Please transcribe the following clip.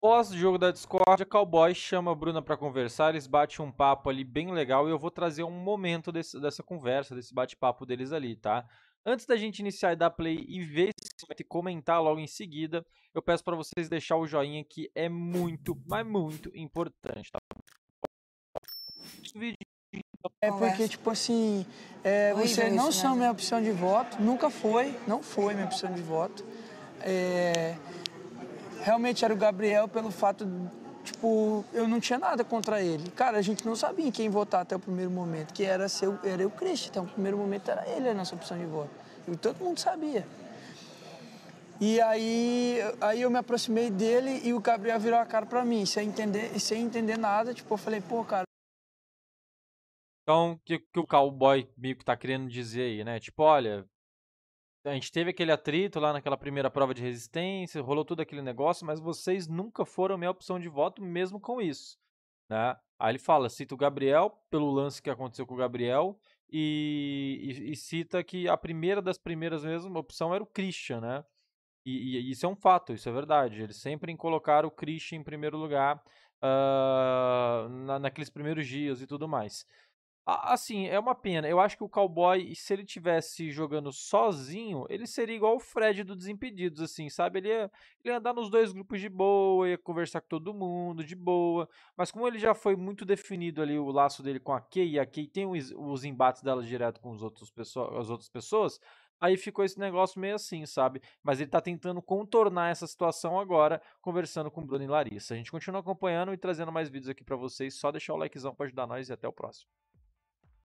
Pós-jogo da Discord, Cowboy chama a Bruna para conversar, eles batem um papo ali bem legal e eu vou trazer um momento desse, dessa conversa, desse bate-papo deles ali, tá? Antes da gente iniciar e dar play e ver esse momento e comentar logo em seguida, eu peço para vocês deixar o joinha que é muito, mas muito importante, tá? É porque, tipo assim, é, vocês não né? são minha opção de voto, nunca foi, não foi minha opção de voto. É, realmente era o Gabriel pelo fato, tipo, eu não tinha nada contra ele. Cara, a gente não sabia em quem votar até o primeiro momento, que era, seu, era o Christian. Então, o primeiro momento era ele a nossa opção de voto. E todo mundo sabia. E aí, aí eu me aproximei dele e o Gabriel virou a cara para mim, sem entender, sem entender nada. Tipo, eu falei, pô, cara. Então, o que, que o cowboy meio que tá querendo dizer aí, né? Tipo, olha, a gente teve aquele atrito lá naquela primeira prova de resistência, rolou tudo aquele negócio, mas vocês nunca foram minha opção de voto, mesmo com isso. Né? Aí ele fala, cita o Gabriel, pelo lance que aconteceu com o Gabriel, e, e, e cita que a primeira das primeiras mesmo opção era o Christian, né? E, e, isso é um fato, isso é verdade. Eles sempre colocaram o Christian em primeiro lugar uh, na, naqueles primeiros dias e tudo mais. Assim, é uma pena. Eu acho que o Cowboy, se ele tivesse jogando sozinho, ele seria igual o Fred do Desimpedidos, assim, sabe? Ele ia, ele ia andar nos dois grupos de boa, ia conversar com todo mundo de boa. Mas como ele já foi muito definido ali o laço dele com a Kay, e a Kay tem os, os embates dela direto com os outros pessoas as outras pessoas, aí ficou esse negócio meio assim, sabe? Mas ele tá tentando contornar essa situação agora, conversando com Bruno e Larissa. A gente continua acompanhando e trazendo mais vídeos aqui para vocês. Só deixar o likezão pra ajudar nós e até o próximo.